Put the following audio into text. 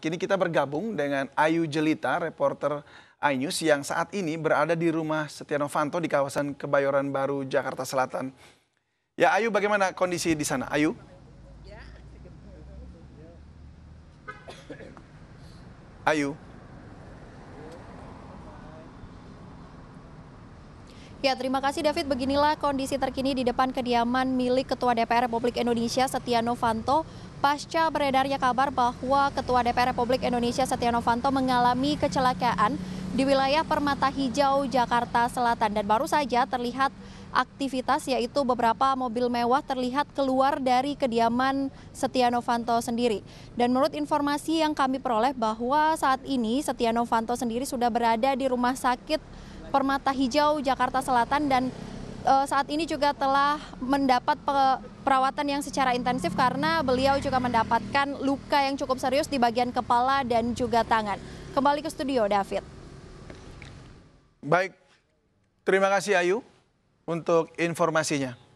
Kini kita bergabung dengan Ayu Jelita, reporter iNews yang saat ini berada di rumah Setia Novanto di kawasan Kebayoran Baru, Jakarta Selatan. Ya Ayu, bagaimana kondisi di sana? Ayu? Ayu? Ya, terima kasih David. Beginilah kondisi terkini di depan kediaman milik Ketua DPR Republik Indonesia Setia Novanto pasca beredarnya kabar bahwa Ketua DPR Republik Indonesia Setia Novanto mengalami kecelakaan di wilayah Permata Hijau, Jakarta Selatan. Dan baru saja terlihat aktivitas yaitu beberapa mobil mewah terlihat keluar dari kediaman Setia Novanto sendiri. Dan menurut informasi yang kami peroleh bahwa saat ini Setia Novanto sendiri sudah berada di rumah sakit Permata Hijau, Jakarta Selatan dan Eh, saat ini juga telah mendapat perawatan yang secara intensif karena beliau juga mendapatkan luka yang cukup serius di bagian kepala dan juga tangan. Kembali ke studio, David. Baik, terima kasih Ayu untuk informasinya.